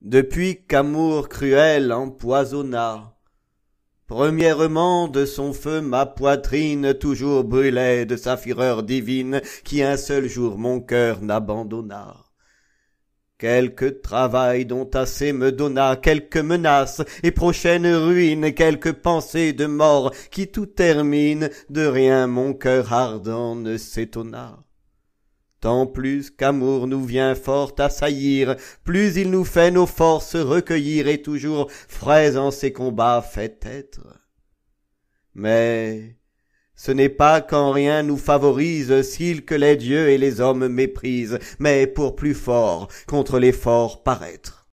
depuis qu'amour cruel empoisonna. Premièrement de son feu ma poitrine toujours brûlait de sa fureur divine qui un seul jour mon cœur n'abandonna. Quelque travail dont assez me donna, Quelques menaces et prochaine ruine, Quelques pensées de mort qui tout termine, de rien mon cœur ardent ne s'étonna. Tant plus qu'amour nous vient fort assaillir, plus il nous fait nos forces recueillir et toujours frais en ses combats fait être. Mais ce n'est pas quand rien nous favorise s'il que les dieux et les hommes méprisent, mais pour plus fort contre les forts paraître.